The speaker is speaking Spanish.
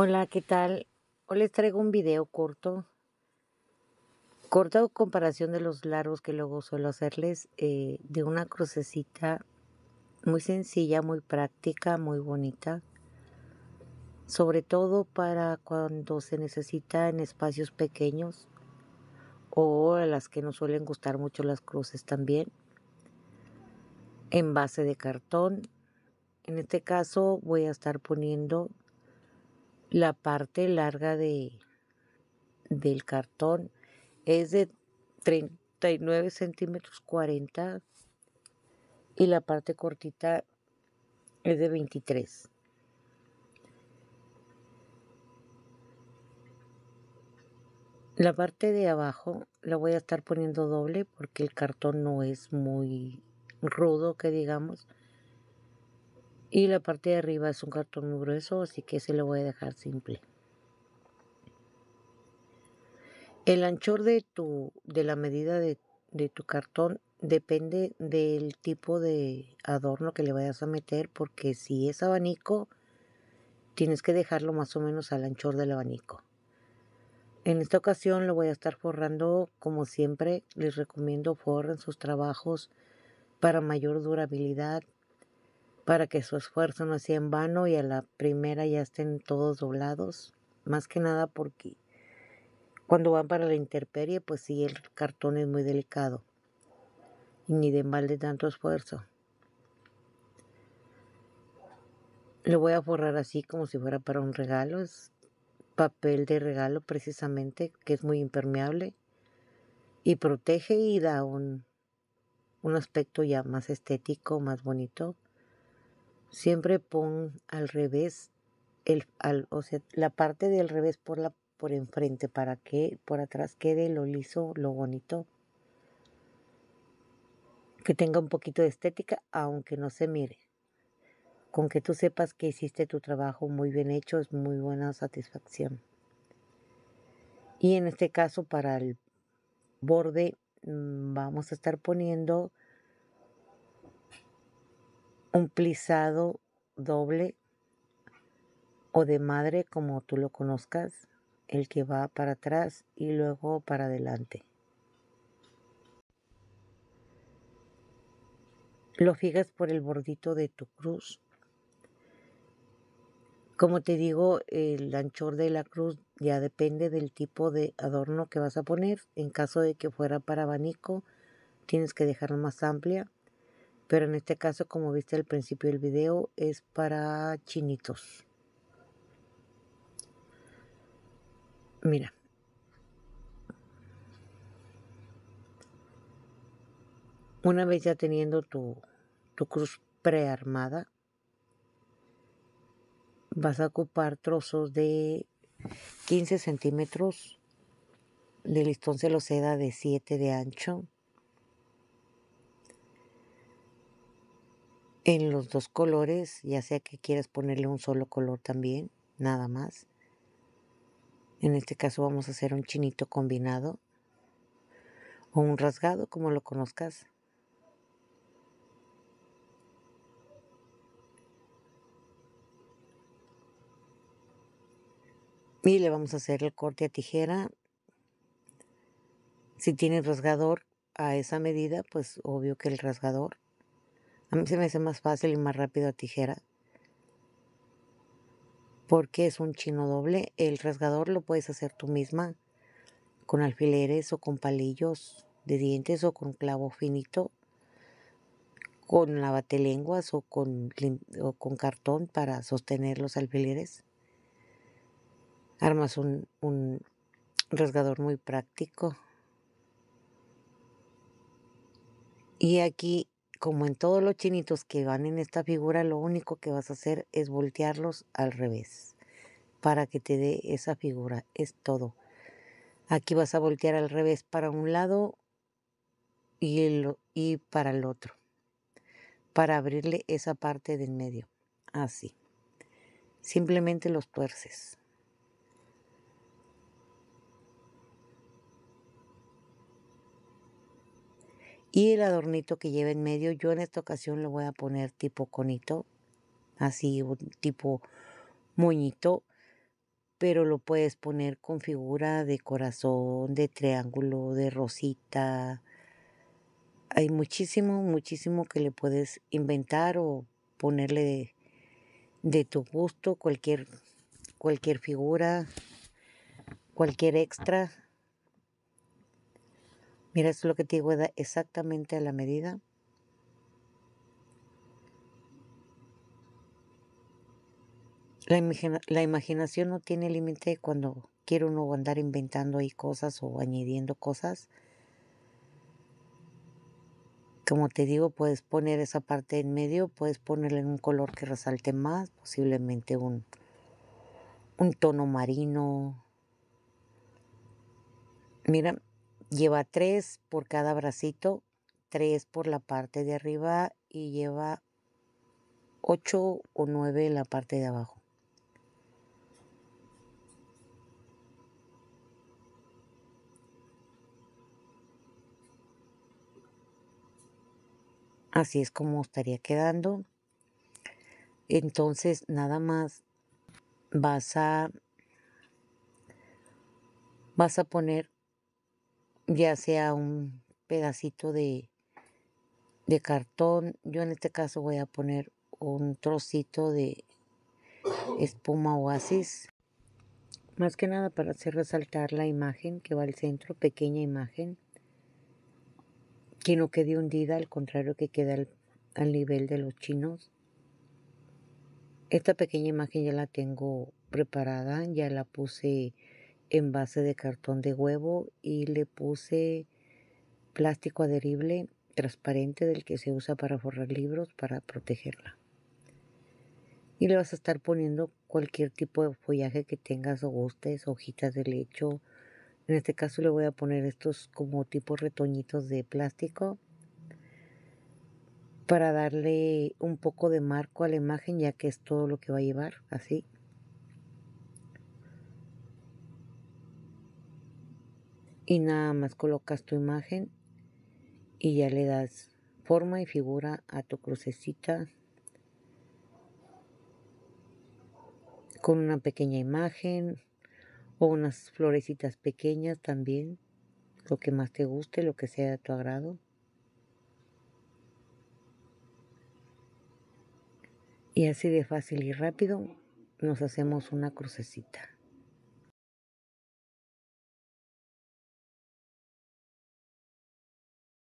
Hola, ¿qué tal? Hoy les traigo un video corto, corto comparación de los largos que luego suelo hacerles, eh, de una crucecita muy sencilla, muy práctica, muy bonita, sobre todo para cuando se necesita en espacios pequeños o a las que nos suelen gustar mucho las cruces también, en base de cartón. En este caso voy a estar poniendo la parte larga de, del cartón es de 39 centímetros 40 y la parte cortita es de 23. La parte de abajo la voy a estar poniendo doble porque el cartón no es muy rudo que digamos y la parte de arriba es un cartón muy grueso, así que se lo voy a dejar simple. El anchor de, tu, de la medida de, de tu cartón depende del tipo de adorno que le vayas a meter, porque si es abanico, tienes que dejarlo más o menos al anchor del abanico. En esta ocasión lo voy a estar forrando como siempre. Les recomiendo forren sus trabajos para mayor durabilidad, para que su esfuerzo no sea en vano y a la primera ya estén todos doblados, más que nada porque cuando van para la intemperie, pues sí, el cartón es muy delicado y ni de mal de tanto esfuerzo. Lo voy a forrar así como si fuera para un regalo, es papel de regalo precisamente, que es muy impermeable y protege y da un, un aspecto ya más estético, más bonito Siempre pon al revés, el, o sea, la parte del revés por, la, por enfrente para que por atrás quede lo liso, lo bonito. Que tenga un poquito de estética, aunque no se mire. Con que tú sepas que hiciste tu trabajo muy bien hecho, es muy buena satisfacción. Y en este caso, para el borde, mm, vamos a estar poniendo un plisado doble o de madre como tú lo conozcas, el que va para atrás y luego para adelante. Lo fijas por el bordito de tu cruz. Como te digo, el anchor de la cruz ya depende del tipo de adorno que vas a poner. En caso de que fuera para abanico, tienes que dejarlo más amplia pero en este caso como viste al principio del video es para chinitos mira una vez ya teniendo tu, tu cruz prearmada vas a ocupar trozos de 15 centímetros de listón celoseda de 7 de ancho en los dos colores, ya sea que quieras ponerle un solo color también, nada más. En este caso vamos a hacer un chinito combinado o un rasgado, como lo conozcas. Y le vamos a hacer el corte a tijera. Si tienes rasgador a esa medida, pues obvio que el rasgador a mí se me hace más fácil y más rápido a tijera. Porque es un chino doble. El rasgador lo puedes hacer tú misma con alfileres o con palillos de dientes o con clavo finito, con lavatelenguas o con, o con cartón para sostener los alfileres. Armas un, un rasgador muy práctico. Y aquí como en todos los chinitos que van en esta figura, lo único que vas a hacer es voltearlos al revés para que te dé esa figura. Es todo. Aquí vas a voltear al revés para un lado y, y para el otro. Para abrirle esa parte del medio. Así. Simplemente los tuerces. Y el adornito que lleva en medio, yo en esta ocasión lo voy a poner tipo conito, así tipo moñito, pero lo puedes poner con figura de corazón, de triángulo, de rosita. Hay muchísimo, muchísimo que le puedes inventar o ponerle de, tu gusto, cualquier, cualquier figura, cualquier extra Mira, esto es lo que te digo, exactamente a la medida. La, imaginación no tiene límite cuando quiere uno andar inventando ahí cosas o añadiendo cosas. Como te digo, puedes poner esa parte en medio, puedes ponerle en un color que resalte más, posiblemente un, un tono marino. Mira, Lleva tres por cada bracito, tres por la parte de arriba y lleva ocho o nueve en la parte de abajo. Así es como estaría quedando. Entonces nada más vas a vas a poner ya sea un pedacito de, cartón. Yo en este caso voy a poner un trocito de espuma oasis. Más que nada para hacer resaltar la imagen que va al centro, pequeña imagen, que no quede hundida, al contrario que quede al, al nivel de los chinos. Esta pequeña imagen ya la tengo preparada, ya la puse base de cartón de huevo y le puse plástico adherible transparente del que se usa para forrar libros para protegerla. Y le vas a estar poniendo cualquier tipo de follaje que tengas o gustes, hojitas de lecho. En este caso le voy a poner estos como tipos retoñitos de plástico para darle un poco de marco a la imagen ya que es todo lo que va a llevar así. y nada más colocas tu imagen y ya le das forma y figura a tu crucecita con una pequeña imagen o unas florecitas pequeñas también, lo que más te guste, lo que sea de tu agrado. Y así de fácil y rápido nos hacemos una crucecita.